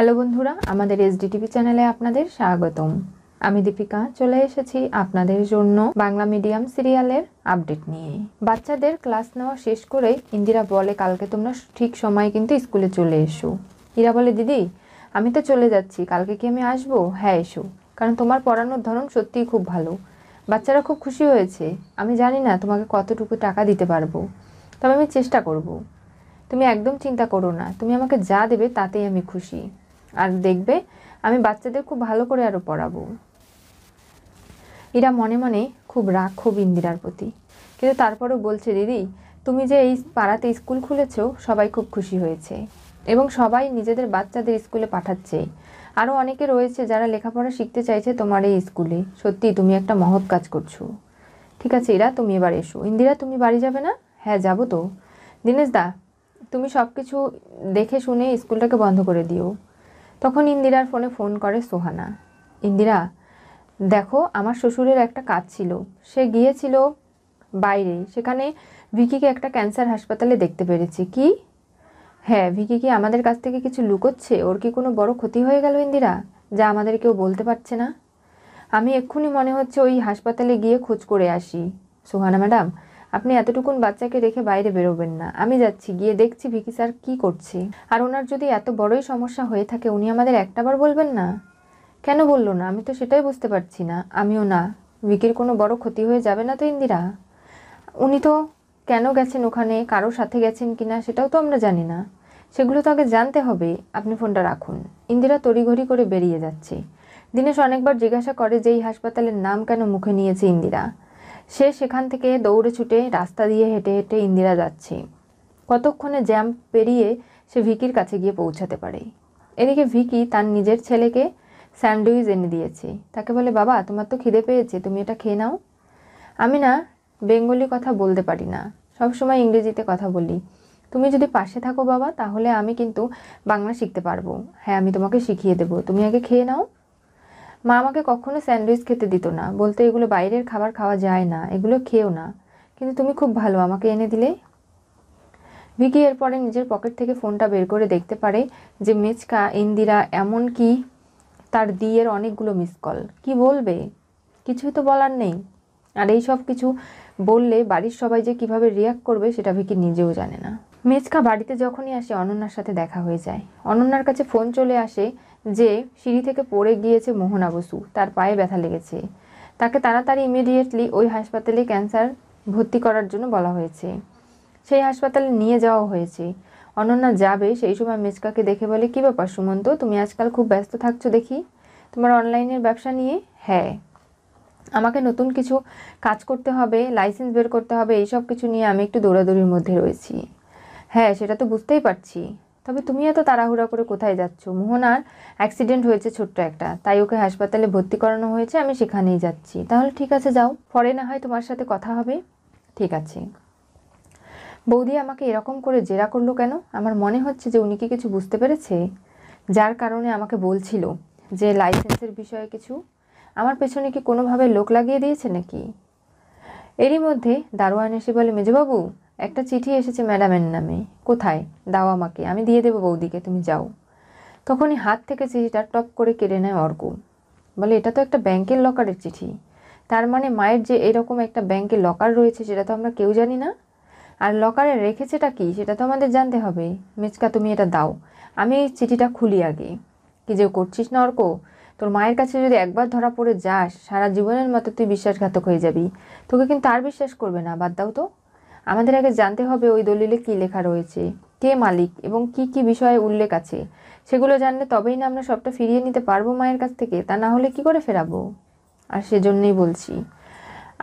Hello বন্ধুরা আমাদের SDTV চ্যানেলে আপনাদের স্বাগতম আমি দীপিকা চলে এসেছি আপনাদের জন্য বাংলা মিডিয়াম সিরিয়ালের আপডেট নিয়ে বাচ্চাদের ক্লাস নেওয়া শেষ করে ইন্দিরা বলে কালকে তোমরা ঠিক সময় কিন্তু স্কুলে চলে এসো ইরা বলে দিদি আমি তো চলে যাচ্ছি কালকে কি আমি আসবো হ্যাঁ এসো কারণ তোমার পড়ানোর ধরন সত্যিই খুব ভালো বাচ্চারা খুব খুশি হয়েছে আমি জানি না তোমাকে কতটুকু টাকা দিতে পারবো তবে আমি চেষ্টা করব। তুমি একদম চিন্তা করো না তুমি আমাকে যা দেবে তাতেই আমি খুশি আর দেখবে আমি বাচ্চাদের খুব ভালো করে আরও পড়াবো এরা মনে মনে খুব রাগ খুব ইন্দিরার প্রতি কিন্তু তারপরও বলছে দিদি তুমি যে এই পাড়াতে স্কুল খুলেছ সবাই খুব খুশি হয়েছে এবং সবাই নিজেদের বাচ্চাদের স্কুলে পাঠাচ্ছে আরও অনেকে রয়েছে যারা লেখাপড়া শিখতে চাইছে তোমার এই স্কুলে সত্যি তুমি একটা মহৎ কাজ করছো ঠিক আছে এরা তুমি এবার এসো ইন্দিরা তুমি বাড়ি যাবে না হ্যাঁ যাব তো দীনেশ দা তুমি সব কিছু দেখে শুনে স্কুলটাকে বন্ধ করে দিও তখন ইন্দিরার ফোনে ফোন করে সোহানা ইন্দিরা দেখো আমার শ্বশুরের একটা কাজ ছিল সে গিয়েছিল বাইরে সেখানে ভিকিকে একটা ক্যান্সার হাসপাতালে দেখতে পেরেছি কি হ্যাঁ ভিকি কি আমাদের কাছ থেকে কিছু লুকোচ্ছে ওর কি কোনো বড় ক্ষতি হয়ে গেল ইন্দিরা যা আমাদের কেউ বলতে পারছে না আমি এক্ষুনি মনে হচ্ছে ওই হাসপাতালে গিয়ে খোঁজ করে আসি সোহানা ম্যাডাম আপনি এতটুকুন বাচ্চাকে রেখে বাইরে বেরোবেন না আমি যাচ্ছি গিয়ে দেখছি ভিকি স্যার কী করছি আর ওনার যদি এত বড়ই সমস্যা হয়ে থাকে উনি আমাদের একটাবার বলবেন না কেন বললো না আমি তো সেটাই বুঝতে পারছি না আমিও না ভিকির কোনো বড় ক্ষতি হয়ে যাবে না তো ইন্দিরা উনি তো কেন গেছেন ওখানে কারো সাথে গেছেন কি না সেটাও তো আমরা জানি না সেগুলো তো আগে জানতে হবে আপনি ফোনটা রাখুন ইন্দিরা তড়িঘড়ি করে বেরিয়ে যাচ্ছে দিনেশ অনেকবার জিজ্ঞাসা করে যে এই হাসপাতালের নাম কেন মুখে নিয়েছে ইন্দিরা সে সেখান থেকে দৌড়ে ছুটে রাস্তা দিয়ে হেঁটে হেঁটে ইন্দিরা যাচ্ছে কতক্ষণে জ্যাম পেরিয়ে সে ভিকির কাছে গিয়ে পৌঁছাতে পারে এদিকে ভিকি তার নিজের ছেলেকে স্যান্ডউইচ এনে দিয়েছে তাকে বলে বাবা তোমার তো খিদে পেয়েছে তুমি এটা খেয়ে নাও আমি না বেঙ্গলি কথা বলতে পারি না সবসময় ইংরেজিতে কথা বলি তুমি যদি পাশে থাকো বাবা তাহলে আমি কিন্তু বাংলা শিখতে পারবো হ্যাঁ আমি তোমাকে শিখিয়ে দেবো তুমি আগে খেয়ে নাও মা আমাকে কখনো স্যান্ডউইচ খেতে দিত না বলতে এগুলো বাইরের খাবার খাওয়া যায় না এগুলো খেও না কিন্তু তুমি খুব ভালো আমাকে এনে দিলে ভিকি এরপরে নিজের পকেট থেকে ফোনটা বের করে দেখতে পারে যে মেচকা ইন্দিরা এমন কি তার দিয়ের অনেকগুলো মিস কল কি বলবে কিছুই তো বলার নেই আর এই সব কিছু বললে বাড়ির সবাই যে কিভাবে রিয়াক্ট করবে সেটা ভিকি নিজেও জানে না মেচকা বাড়িতে যখনই আসে অনন্যার সাথে দেখা হয়ে যায় অনন্যার কাছে ফোন চলে আসে যে সিঁড়ি থেকে পড়ে গিয়েছে মোহনা বসু তার পায়ে ব্যথা লেগেছে তাকে তাড়াতাড়ি ইমিডিয়েটলি ওই হাসপাতালে ক্যান্সার ভর্তি করার জন্য বলা হয়েছে সেই হাসপাতালে নিয়ে যাওয়া হয়েছে অনন্যা যাবে সেই সময় মিসকাকে দেখে বলে কী ব্যাপার সুমন্ত তুমি আজকাল খুব ব্যস্ত থাকছো দেখি তোমার অনলাইনের ব্যবসা নিয়ে হ্যাঁ আমাকে নতুন কিছু কাজ করতে হবে লাইসেন্স বের করতে হবে এইসব কিছু নিয়ে আমি একটু দৌড়াদৌড়ির মধ্যে রয়েছি হ্যাঁ সেটা তো বুঝতেই পারছি তবে তুমি এত তাড়াহুড়া করে কোথায় যাচ্ছ মোহনার অ্যাক্সিডেন্ট হয়েছে ছোট্ট একটা তাই ওকে হাসপাতালে ভর্তি করানো হয়েছে আমি সেখানেই যাচ্ছি তাহলে ঠিক আছে যাও পরে না হয় তোমার সাথে কথা হবে ঠিক আছে বৌদি আমাকে এরকম করে জেরা করলো কেন আমার মনে হচ্ছে যে উনি কি কিছু বুঝতে পেরেছে যার কারণে আমাকে বলছিল যে লাইসেন্সের বিষয়ে কিছু আমার পেছনে কি কোনোভাবে লোক লাগিয়ে দিয়েছে নাকি এরই মধ্যে দারোয়ান এসে বলে মেজবাবু একটা চিঠি এসেছে ম্যাডামের নামে কোথায় দাও আমাকে আমি দিয়ে দেবো বৌদিকে তুমি যাও তখনই হাত থেকে চিঠিটা টপ করে কেড়ে নেয় অর্ক বলে এটা তো একটা ব্যাংকের লকারের চিঠি তার মানে মায়ের যে এরকম একটা ব্যাংকে লকার রয়েছে সেটা তো আমরা কেউ জানি না আর লকারে রেখেছেটা কি সেটা তো আমাদের জানতে হবে মেচকা তুমি এটা দাও আমি এই চিঠিটা খুলি আগে কি যে করছিস না অর্ক তোর মায়ের কাছে যদি একবার ধরা পড়ে যাস সারা জীবনের মতো তুই বিশ্বাসঘাতক হয়ে যাবি তোকে কিন্তু আর বিশ্বাস করবে না বাদ দাও তো আমাদের আগে জানতে হবে ওই দলিলে কী লেখা রয়েছে কে মালিক এবং কি কি বিষয়ে উল্লেখ আছে সেগুলো জানলে তবেই না আমরা সবটা ফিরিয়ে নিতে পারবো মায়ের কাছ থেকে তা না হলে কি করে ফেরাবো আর সেজন্যই বলছি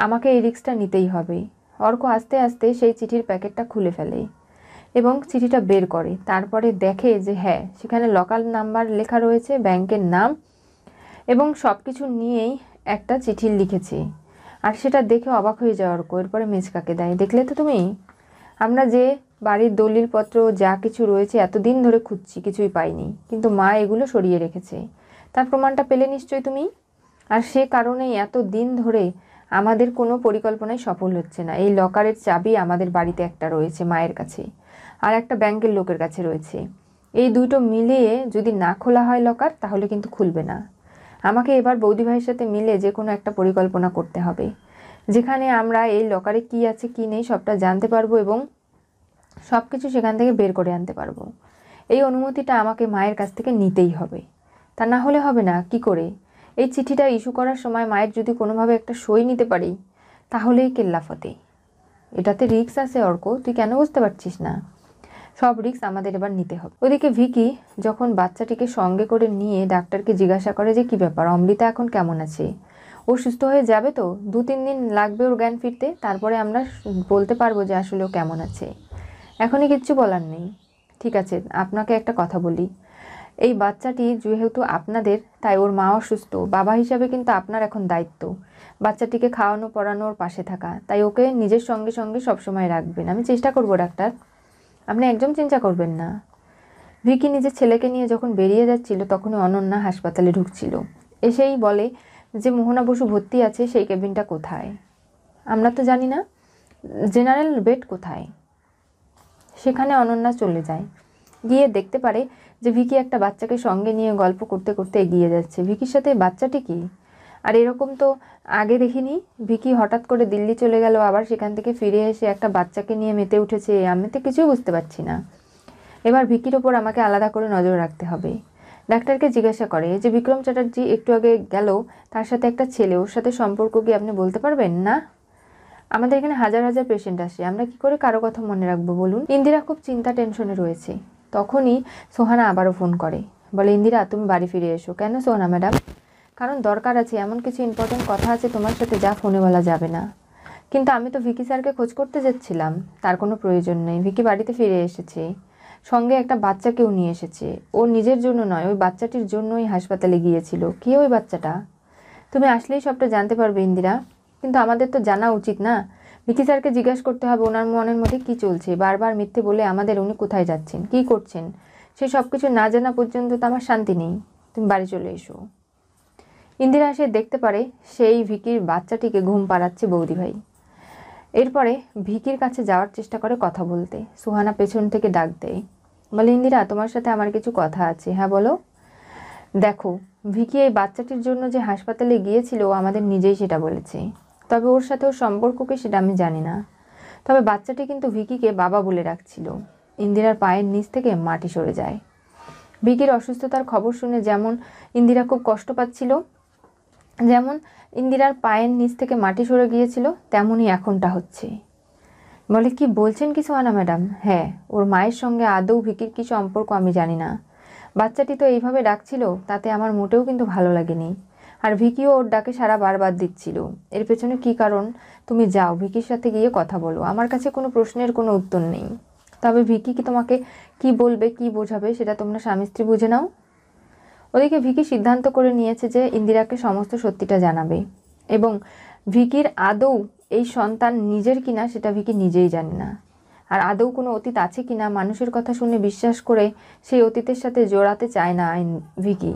আমাকে এই রিক্সটা নিতেই হবে অর্ক আস্তে আস্তে সেই চিঠির প্যাকেটটা খুলে ফেলে এবং চিঠিটা বের করে তারপরে দেখে যে হ্যাঁ সেখানে লোকাল নাম্বার লেখা রয়েছে ব্যাংকের নাম এবং সব কিছু নিয়েই একটা চিঠি লিখেছে আর সেটা দেখে অবাক হয়ে যাওয়ার কো এরপরে মেজকাকে দেয় দেখলে তো তুমি আমরা যে বাড়ির দলিলপত্র যা কিছু রয়েছে এতদিন ধরে খুঁজছি কিছুই পাইনি কিন্তু মা এগুলো সরিয়ে রেখেছে তার প্রমাণটা পেলে নিশ্চয়ই তুমি আর সে কারণেই এত দিন ধরে আমাদের কোনো পরিকল্পনায় সফল হচ্ছে না এই লকারের চাবি আমাদের বাড়িতে একটা রয়েছে মায়ের কাছে আর একটা ব্যাংকের লোকের কাছে রয়েছে এই দুটো মিলিয়ে যদি না খোলা হয় লকার তাহলে কিন্তু খুলবে না আমাকে এবার বৌদিভাইয়ের সাথে মিলে যে কোনো একটা পরিকল্পনা করতে হবে যেখানে আমরা এই লকারে কি আছে কি নেই সবটা জানতে পারবো এবং সব কিছু সেখান থেকে বের করে আনতে পারবো এই অনুমতিটা আমাকে মায়ের কাছ থেকে নিতেই হবে তা না হলে হবে না কি করে এই চিঠিটা ইস্যু করার সময় মায়ের যদি কোনোভাবে একটা সই নিতে পারি তাহলেই কেল্লাফতে এটাতে রিক্স আছে অর্ক তুই কেন বুঝতে পারছিস না সব রিক্স আমাদের এবার নিতে হবে ওদিকে ভিকি যখন বাচ্চাটিকে সঙ্গে করে নিয়ে ডাক্তারকে জিজ্ঞাসা করে যে কি ব্যাপার অমৃতা এখন কেমন আছে ও সুস্থ হয়ে যাবে তো দু তিন দিন লাগবে ওর জ্ঞান ফিরতে তারপরে আমরা বলতে পারবো যে আসলে ও কেমন আছে এখনই কিচ্ছু বলার নেই ঠিক আছে আপনাকে একটা কথা বলি এই বাচ্চাটি যেহেতু আপনাদের তাই ওর মা অসুস্থ বাবা হিসাবে কিন্তু আপনার এখন দায়িত্ব বাচ্চাটিকে খাওয়ানো পড়ানোর পাশে থাকা তাই ওকে নিজের সঙ্গে সঙ্গে সবসময় রাখবেন আমি চেষ্টা করব ডাক্তার আপনি একদম চিন্তা করবেন না ভিকি নিজের ছেলেকে নিয়ে যখন বেরিয়ে যাচ্ছিল তখনই অনন্যা হাসপাতালে ঢুকছিল এসেই বলে যে মোহনা বসু ভর্তি আছে সেই কেবিনটা কোথায় আমরা তো জানি না জেনারেল বেড কোথায় সেখানে অনন্যা চলে যায় গিয়ে দেখতে পারে যে ভিকি একটা বাচ্চাকে সঙ্গে নিয়ে গল্প করতে করতে এগিয়ে যাচ্ছে ভিকির সাথে বাচ্চাটি কী আর এরকম তো আগে দেখিনি ভিকি হঠাৎ করে দিল্লি চলে গেল আবার সেখান থেকে ফিরে এসে একটা বাচ্চাকে নিয়ে মেতে উঠেছে আমি তো কিছুই বুঝতে পারছি না এবার ভিকির ওপর আমাকে আলাদা করে নজর রাখতে হবে ডাক্তারকে জিজ্ঞাসা করে যে বিক্রম চ্যাটার্জি একটু আগে গেল তার সাথে একটা ছেলে ওর সাথে সম্পর্ক কি আপনি বলতে পারবেন না আমাদের এখানে হাজার হাজার পেশেন্ট আসে আমরা কি করে কারো কথা মনে রাখবো বলুন ইন্দিরা খুব চিন্তা টেনশনে রয়েছে তখনই সোহানা আবারও ফোন করে বলে ইন্দিরা তুমি বাড়ি ফিরে এসো কেন সোহানা ম্যাডাম কারণ দরকার আছে এমন কিছু ইম্পর্টেন্ট কথা আছে তোমার সাথে যা ফোনে বলা যাবে না কিন্তু আমি তো ভিকি স্যারকে খোঁজ করতে যাচ্ছিলাম তার কোনো প্রয়োজন নেই ভিকি বাড়িতে ফিরে এসেছে সঙ্গে একটা বাচ্চাকেও নিয়ে এসেছে ও নিজের জন্য নয় ওই বাচ্চাটির জন্যই হাসপাতালে গিয়েছিল কি ওই বাচ্চাটা তুমি আসলেই সবটা জানতে পারবে ইন্দিরা কিন্তু আমাদের তো জানা উচিত না ভিকি স্যারকে জিজ্ঞাসা করতে হবে ওনার মনের মধ্যে কি চলছে বারবার মিথ্যে বলে আমাদের উনি কোথায় যাচ্ছেন কি করছেন সে সব কিছু না জানা পর্যন্ত তো আমার শান্তি নেই তুমি বাড়ি চলে এসো ইন্দিরা এসে দেখতে পারে সেই ভিকির বাচ্চাটিকে ঘুম পাড়াচ্ছে বৌদিভাই এরপরে ভিকির কাছে যাওয়ার চেষ্টা করে কথা বলতে সুহানা পেছন থেকে ডাক দেয় বলে ইন্দিরা তোমার সাথে আমার কিছু কথা আছে হ্যাঁ বলো দেখো ভিকি এই বাচ্চাটির জন্য যে হাসপাতালে গিয়েছিল আমাদের নিজেই সেটা বলেছে তবে ওর সাথে ওর সম্পর্ককে সেটা আমি জানি না তবে বাচ্চাটি কিন্তু ভিকিকে বাবা বলে রাখছিল ইন্দিরার পায়ের নিচ থেকে মাটি সরে যায় ভিকির অসুস্থতার খবর শুনে যেমন ইন্দিরা খুব কষ্ট পাচ্ছিল যেমন ইন্দিরার পায়ের নিচ থেকে মাটি সরে গিয়েছিল তেমনই এখনটা হচ্ছে বলে কি বলছেন কিছু আনা ম্যাডাম হ্যাঁ ওর মায়ের সঙ্গে আদৌ ভিকির কি সম্পর্ক আমি জানি না বাচ্চাটি তো এইভাবে ডাকছিল তাতে আমার মোটেও কিন্তু ভালো লাগেনি আর ভিকিও ওর ডাকে সারা বারবার দিচ্ছিল এর পেছনে কি কারণ তুমি যাও ভিকির সাথে গিয়ে কথা বলো আমার কাছে কোনো প্রশ্নের কোনো উত্তর নেই তবে ভিকি কি তোমাকে কি বলবে কি বোঝাবে সেটা তোমরা স্বামী স্ত্রী বুঝে নাও ওদিকে ভিকি সিদ্ধান্ত করে নিয়েছে যে ইন্দিরাকে সমস্ত সত্যিটা জানাবে এবং ভিকির আদৌ এই সন্তান নিজের কিনা সেটা ভিকি নিজেই জানে না আর আদৌ কোনো অতীত আছে কিনা মানুষের কথা শুনে বিশ্বাস করে সেই অতীতের সাথে জোড়াতে চায় না ভিকি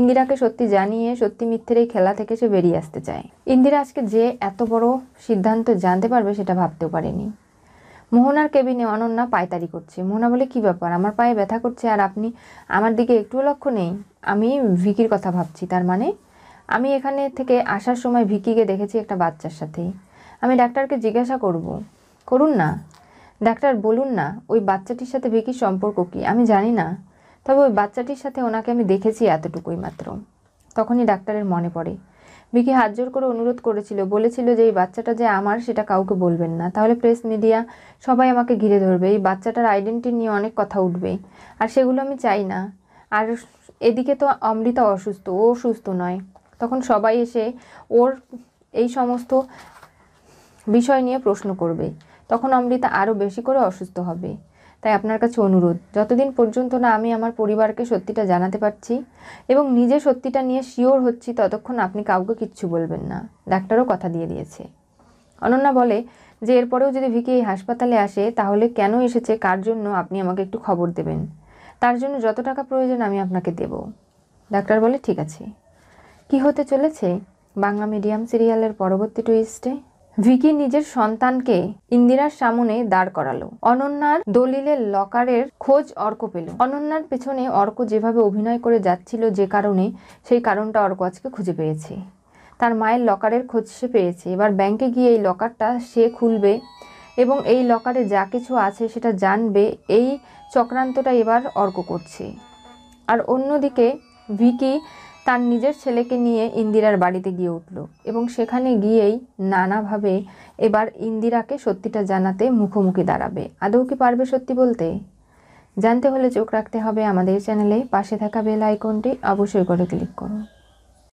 ইন্দিরাকে সত্যি জানিয়ে সত্যি মিথ্যের এই খেলা থেকে সে বেরিয়ে আসতে চায় ইন্দিরা আজকে যে এত বড় সিদ্ধান্ত জানতে পারবে সেটা ভাবতেও পারেনি মোহনার কেবিনে অনন্যা পায়তারি করছে মোহনা বলে কি ব্যাপার আমার পায়ে ব্যথা করছে আর আপনি আমার দিকে একটুও লক্ষ্য নেই আমি ভিকির কথা ভাবছি তার মানে আমি এখানে থেকে আসার সময় ভিকিকে দেখেছি একটা বাচ্চার সাথে আমি ডাক্তারকে জিজ্ঞাসা করব করুন না ডাক্তার বলুন না ওই বাচ্চাটির সাথে ভিকির সম্পর্ক কি আমি জানি না তবে ওই বাচ্চাটির সাথে ওনাকে আমি দেখেছি এতটুকুই মাত্র তখনই ডাক্তারের মনে পড়ে ভিকি হাত জোর করে অনুরোধ করেছিল বলেছিল যে এই বাচ্চাটা যে আমার সেটা কাউকে বলবেন না তাহলে প্রেস মিডিয়া সবাই আমাকে ঘিরে ধরবে এই বাচ্চাটার আইডেন্টি নিয়ে অনেক কথা উঠবে আর সেগুলো আমি চাই না আর এদিকে তো অমৃতা অসুস্থ ও সুস্থ নয় তখন সবাই এসে ওর এই সমস্ত বিষয় নিয়ে প্রশ্ন করবে তখন অমৃতা আরও বেশি করে অসুস্থ হবে তাই আপনার কাছে অনুরোধ যতদিন পর্যন্ত না আমি আমার পরিবারকে সত্যিটা জানাতে পারছি এবং নিজে সত্যিটা নিয়ে শিওর হচ্ছি ততক্ষণ আপনি কাউকে কিচ্ছু বলবেন না ডাক্তারও কথা দিয়ে দিয়েছে অনন্যা বলে যে এরপরেও যদি ভিকি এই হাসপাতালে আসে তাহলে কেন এসেছে কার জন্য আপনি আমাকে একটু খবর দেবেন তার জন্য যত টাকা প্রয়োজন আমি আপনাকে দেব ডাক্তার বলে ঠিক আছে কি হতে চলেছে বাংলা মিডিয়াম সিরিয়ালের পরবর্তী টুইস্টে ভিকি নিজের সন্তানকে ইন্দিরার সামনে দাঁড় করালো অনন্যার দলিলের লকারের খোঁজ অর্ক পেল অনন্যার পেছনে অর্ক যেভাবে অভিনয় করে যাচ্ছিল যে কারণে সেই কারণটা অর্ক আজকে খুঁজে পেয়েছে তার মায়ের লকারের খোঁজ সে পেয়েছে এবার ব্যাংকে গিয়ে এই লকারটা সে খুলবে এবং এই লকারে যা কিছু আছে সেটা জানবে এই চক্রান্তটা এবার অর্ক করছে আর অন্যদিকে ভিকি তার নিজের ছেলেকে নিয়ে ইন্দিরার বাড়িতে গিয়ে উঠল এবং সেখানে গিয়েই নানাভাবে এবার ইন্দিরাকে সত্যিটা জানাতে মুখোমুখি দাঁড়াবে আদৌ কি পারবে সত্যি বলতে জানতে হলে চোখ রাখতে হবে আমাদের চ্যানেলে পাশে থাকা বেল আইকনটি অবশ্যই করে ক্লিক করুন